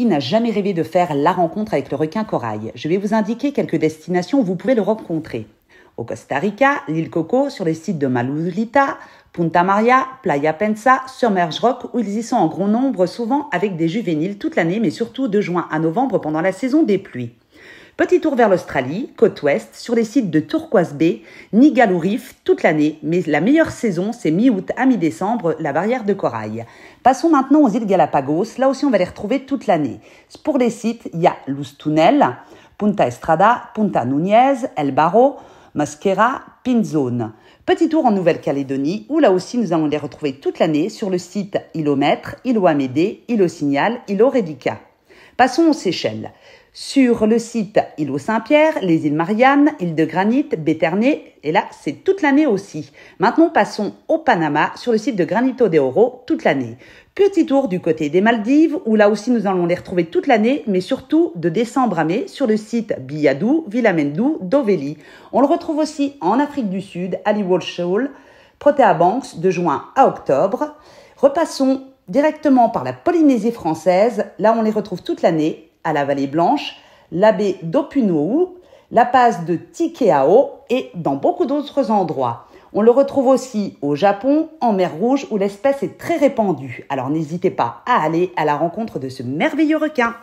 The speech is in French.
qui n'a jamais rêvé de faire la rencontre avec le requin corail Je vais vous indiquer quelques destinations où vous pouvez le rencontrer. Au Costa Rica, l'île Coco, sur les sites de Malulita, Punta Maria, Playa Pensa, sur Rock, où ils y sont en grand nombre, souvent avec des juvéniles toute l'année, mais surtout de juin à novembre pendant la saison des pluies. Petit tour vers l'Australie, côte ouest, sur les sites de Turquoise Bay, Nigalou Reef toute l'année, mais la meilleure saison c'est mi-août à mi-décembre, la barrière de corail. Passons maintenant aux îles Galapagos, là aussi on va les retrouver toute l'année. Pour les sites, il y a Luz Tunel, Punta Estrada, Punta Nunez, El Barro, Masquera, Pinzone. Petit tour en Nouvelle-Calédonie, où là aussi nous allons les retrouver toute l'année sur le site Ilomètre, Ilo Amédée, Ilo Signal, Ilo Redica. Passons aux Seychelles. Sur le site île Saint-Pierre, les îles Mariannes, île de Granit, Béterné, et là c'est toute l'année aussi. Maintenant passons au Panama sur le site de Granito de Oro toute l'année. Petit tour du côté des Maldives où là aussi nous allons les retrouver toute l'année mais surtout de décembre à mai sur le site Billadou, Villamendou, Doveli. On le retrouve aussi en Afrique du Sud, à Shoal, Protea Banks de juin à octobre. Repassons directement par la Polynésie française. Là, on les retrouve toute l'année à la Vallée Blanche, la baie d'Opunou, la passe de Tikeao et dans beaucoup d'autres endroits. On le retrouve aussi au Japon, en mer Rouge, où l'espèce est très répandue. Alors n'hésitez pas à aller à la rencontre de ce merveilleux requin.